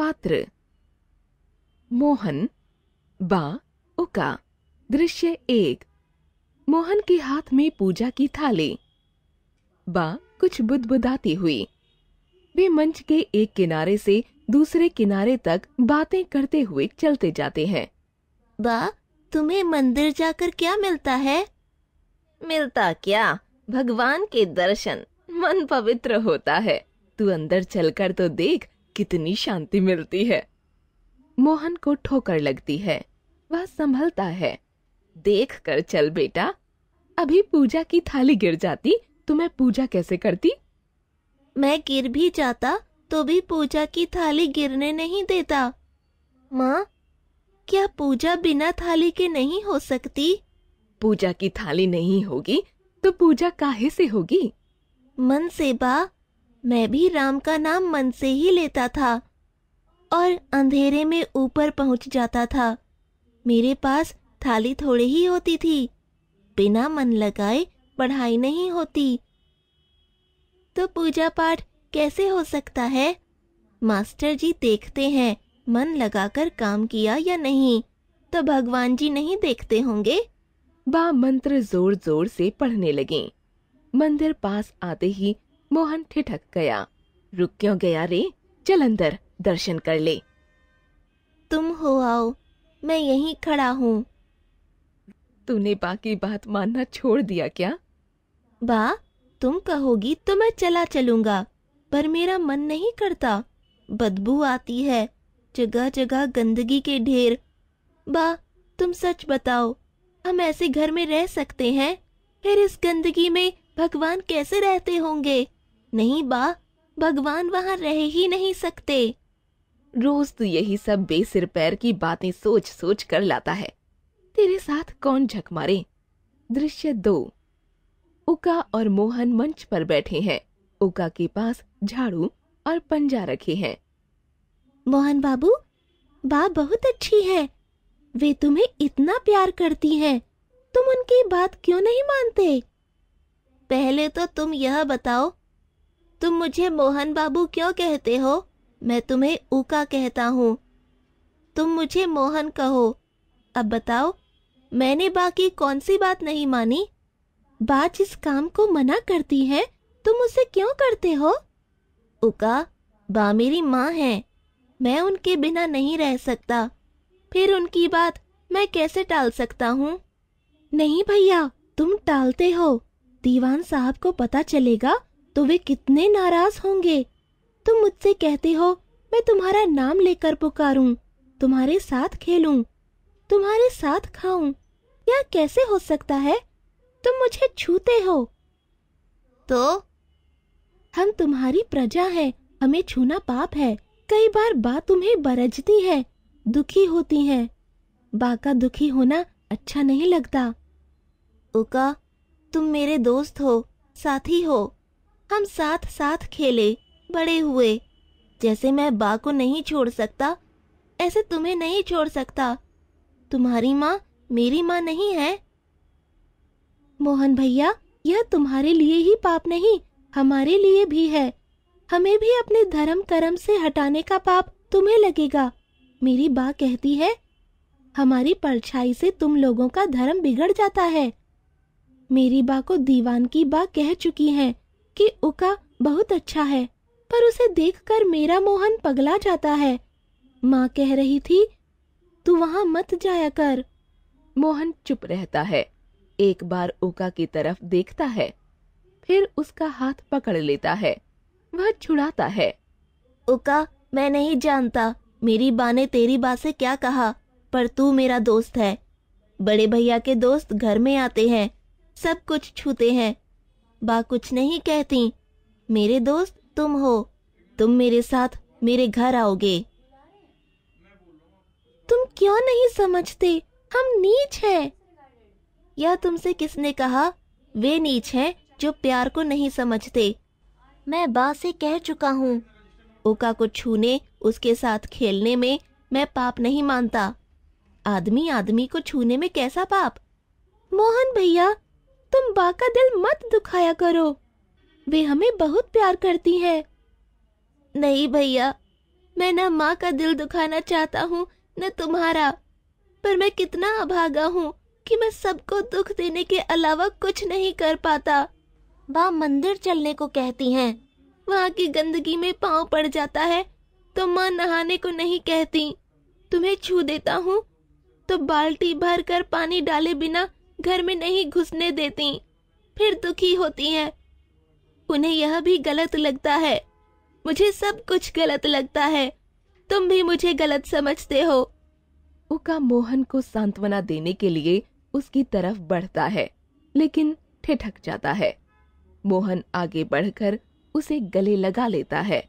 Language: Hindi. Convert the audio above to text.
पात्र मोहन बा उका दृश्य एक मोहन के हाथ में पूजा की थाली बा कुछ बुदबुदाती हुई वे मंच के एक किनारे से दूसरे किनारे तक बातें करते हुए चलते जाते हैं बा तुम्हें मंदिर जाकर क्या मिलता है मिलता क्या भगवान के दर्शन मन पवित्र होता है तू अंदर चलकर तो देख कितनी शांति मिलती है मोहन को ठोकर लगती है वह संभलता है देख कर चल बेटा अभी पूजा की थाली गिर जाती तो मैं पूजा कैसे करती मैं गिर भी जाता तो भी पूजा की थाली गिरने नहीं देता माँ क्या पूजा बिना थाली के नहीं हो सकती पूजा की थाली नहीं होगी तो पूजा काहे से होगी मन से बा मैं भी राम का नाम मन से ही लेता था और अंधेरे में ऊपर पहुंच जाता था मेरे पास थाली थोड़े ही होती थी बिना मन लगाए पढ़ाई नहीं होती तो पूजा पाठ कैसे हो सकता है मास्टर जी देखते हैं मन लगाकर काम किया या नहीं तो भगवान जी नहीं देखते होंगे बा मंत्र जोर जोर से पढ़ने लगे मंदिर पास आते ही मोहन ठिठक गया रुक क्यों गया रे चल अंदर दर्शन कर ले तुम हो आओ मैं यहीं खड़ा हूँ तूने बाकी बात मानना छोड़ दिया क्या बा तुम कहोगी तो मैं चला चलूंगा पर मेरा मन नहीं करता बदबू आती है जगह जगह गंदगी के ढेर बा तुम सच बताओ हम ऐसे घर में रह सकते हैं फिर इस गंदगी में भगवान कैसे रहते होंगे नहीं बा भगवान वहां रह ही नहीं सकते रोज तू यही सब बेसिर पैर की बातें सोच सोच कर लाता है तेरे साथ कौन झक मारे दृश्य दो उका और मोहन मंच पर बैठे हैं उका के पास झाड़ू और पंजा रखे हैं मोहन बाबू बा बहुत अच्छी है वे तुम्हें इतना प्यार करती हैं तुम उनकी बात क्यों नहीं मानते पहले तो तुम यह बताओ तुम मुझे मोहन बाबू क्यों कहते हो मैं तुम्हें ऊका कहता हूँ तुम मुझे मोहन कहो अब बताओ मैंने बाकी कौन सी बात नहीं मानी बात जिस काम को मना करती है तुम उसे क्यों करते हो उका बा मेरी माँ है मैं उनके बिना नहीं रह सकता फिर उनकी बात मैं कैसे टाल सकता हूँ नहीं भैया तुम टालते हो दीवान साहब को पता चलेगा तो वे कितने नाराज होंगे तुम मुझसे कहते हो मैं तुम्हारा नाम लेकर पुकारूं, तुम्हारे साथ खेलूं, तुम्हारे साथ खाऊं, यह कैसे हो सकता है तुम मुझे छूते हो तो हम तुम्हारी प्रजा हैं, हमें छूना पाप है कई बार बात तुम्हें बरजती है दुखी होती है बा का दुखी होना अच्छा नहीं लगता उका तुम मेरे दोस्त हो साथी हो हम साथ साथ खेले बड़े हुए जैसे मैं बा को नहीं छोड़ सकता ऐसे तुम्हें नहीं छोड़ सकता तुम्हारी माँ मेरी माँ नहीं है मोहन भैया यह तुम्हारे लिए ही पाप नहीं हमारे लिए भी है हमें भी अपने धर्म कर्म से हटाने का पाप तुम्हें लगेगा मेरी बा कहती है हमारी परछाई से तुम लोगों का धर्म बिगड़ जाता है मेरी बा को दीवान की बा कह चुकी है कि उका बहुत अच्छा है पर उसे देखकर मेरा मोहन पगला जाता है माँ कह रही थी तू वहां मत जाया कर मोहन चुप रहता है एक बार उका की तरफ देखता है फिर उसका हाथ पकड़ लेता है वह छुड़ाता है उका मैं नहीं जानता मेरी बा ने तेरी बा से क्या कहा पर तू मेरा दोस्त है बड़े भैया के दोस्त घर में आते हैं सब कुछ छूते हैं बा कुछ नहीं कहती मेरे दोस्त तुम हो तुम मेरे साथ मेरे घर आओगे तुम क्यों नहीं समझते हम नीच हैं यह तुमसे किसने कहा वे नीच हैं जो प्यार को नहीं समझते मैं बा से कह चुका हूँ ओका को छूने उसके साथ खेलने में मैं पाप नहीं मानता आदमी आदमी को छूने में कैसा पाप मोहन भैया तुम बा का दिल मत दुखाया करो वे हमें बहुत प्यार करती हैं। नहीं भैया मैं न माँ का दिल दुखाना चाहता हूँ न तुम्हारा पर मैं कितना अभागा हूँ कि मैं सबको दुख देने के अलावा कुछ नहीं कर पाता बा मंदिर चलने को कहती हैं। वहाँ की गंदगी में पाँव पड़ जाता है तो माँ नहाने को नहीं कहती तुम्हें छू देता हूँ तो बाल्टी भर कर पानी डाले बिना घर में नहीं घुसने देती फिर दुखी होती हैं। उन्हें यह भी गलत लगता है मुझे सब कुछ गलत लगता है तुम भी मुझे गलत समझते हो उका मोहन को सांत्वना देने के लिए उसकी तरफ बढ़ता है लेकिन ठिठक जाता है मोहन आगे बढ़कर उसे गले लगा लेता है